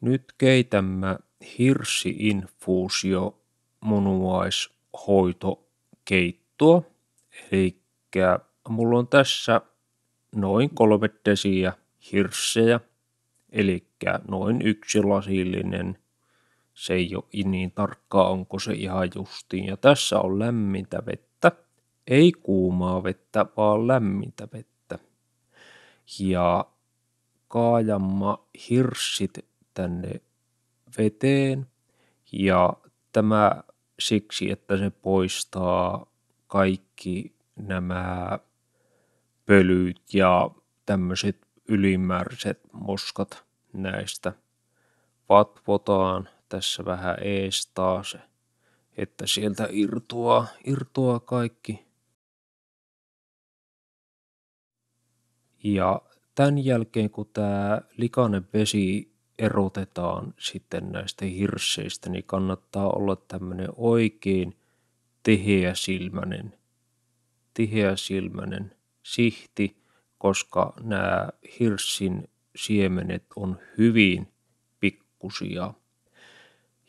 Nyt keitämme hirsiinfuusio munuaishoitokeittoa. Eli mulla on tässä noin kolme desiä hirssejä, eli noin yksi lasillinen. Se ei ole niin tarkkaa, onko se ihan justiin. Ja tässä on lämmintä vettä, ei kuumaa vettä, vaan lämmintä vettä. Ja kaajamma hirssit tänne veteen ja tämä siksi, että se poistaa kaikki nämä pölyt ja tämmöiset ylimääräiset moskat näistä. Vatvotaan tässä vähän ees taas, että sieltä irtoaa, irtoaa kaikki. Ja tämän jälkeen, kun tämä likainen vesi erotetaan sitten näistä hirsseistä, niin kannattaa olla tämmöinen oikein tiheäsilmäinen, tiheäsilmäinen sihti, koska nämä hirssin siemenet on hyvin pikkusia.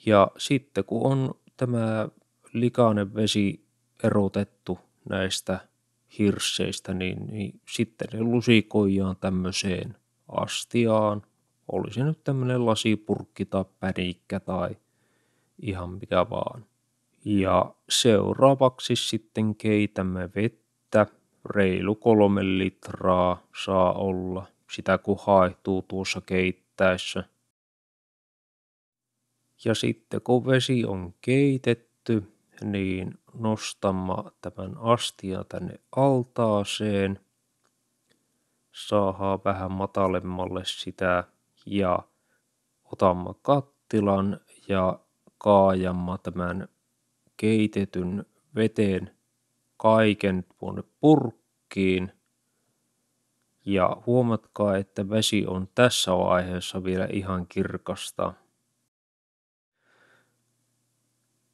Ja sitten kun on tämä likainen vesi erotettu näistä hirsseistä, niin, niin sitten ne lusikoidaan tämmöiseen astiaan oli se nyt tämmöinen lasipurkki tai pädikkä tai ihan mikä vaan. Ja seuraavaksi sitten keitämme vettä, reilu kolme litraa saa olla, sitä kun haehtuu tuossa keittäessä. Ja sitten kun vesi on keitetty, niin nostamme tämän astia tänne altaaseen. Saadaan vähän matalemmalle sitä ja Otamme kattilan ja kaajamme tämän keitetyn veden kaiken tuonne purkkiin. Ja huomatkaa, että vesi on tässä vaiheessa vielä ihan kirkasta.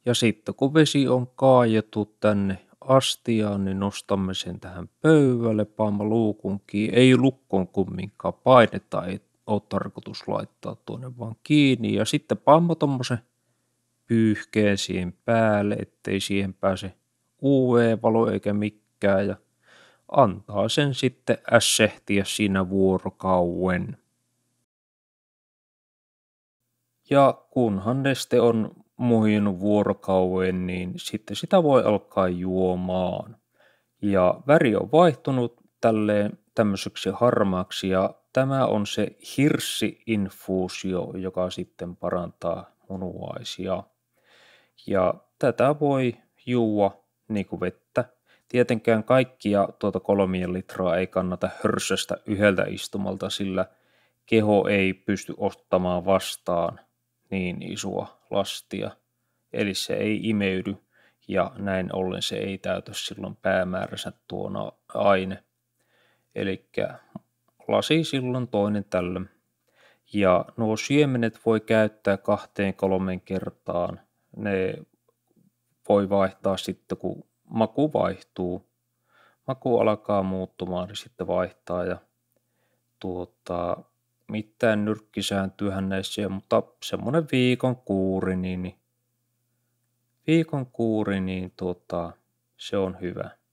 Ja sitten kun vesi on kaajettu tänne astiaan, niin nostamme sen tähän pöydälle, paamme luukunkin, Ei lukkoon kumminkaan painetta ei ole tarkoitus laittaa tuonne vaan kiinni. Ja sitten pammo tuommoisen pyyhkeen siihen päälle, ettei siihen pääse UV-valo eikä mikään ja antaa sen sitten ässehtiä siinä vuorokauen. Ja kunhan neste on muhinut vuorokauen, niin sitten sitä voi alkaa juomaan. Ja väri on vaihtunut tälleen tämmöiseksi harmaaksi ja Tämä on se hirssi-infuusio, joka sitten parantaa munuaisia. Ja tätä voi juua niin kuin vettä. Tietenkään kaikkia tuota kolmien litraa ei kannata hörsästä yhdeltä istumalta, sillä keho ei pysty ottamaan vastaan niin isoa lastia. Eli se ei imeydy ja näin ollen se ei täytä silloin päämääränsä tuona aine. Eli lasi silloin toinen tällöin. Ja nuo siemenet voi käyttää kahteen kolmen kertaan. Ne voi vaihtaa sitten, kun maku vaihtuu. Maku alkaa muuttumaan, niin sitten vaihtaa. Ja tuota, mitään nyrkkisääntyyhän näissä, mutta semmoinen viikon kuuri, niin, niin, viikon kuuri, niin tuota, se on hyvä.